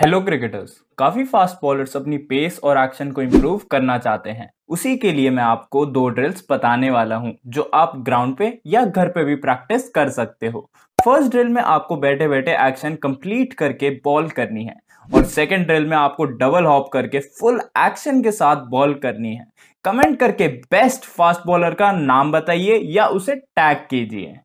hello cricketers काफी fast bowlers अपनी pace और एक्शन को इम्प्रूव करना चाहते हैं उसी के लिए मैं आपको दो ड्रिल्स बताने वाला हूं जो आप ग्राउंड पे या घर पे भी प्रैक्टिस कर सकते हो फर्स्ट ड्रिल में आपको बैठे बैठे एक्शन कंप्लीट करके बॉल करनी है और सेकेंड ड्रिल में आपको डबल हॉप करके फुल एक्शन के साथ बॉल करनी है कमेंट करके बेस्ट फास्ट बॉलर का नाम बताइए या उसे टैग कीजिए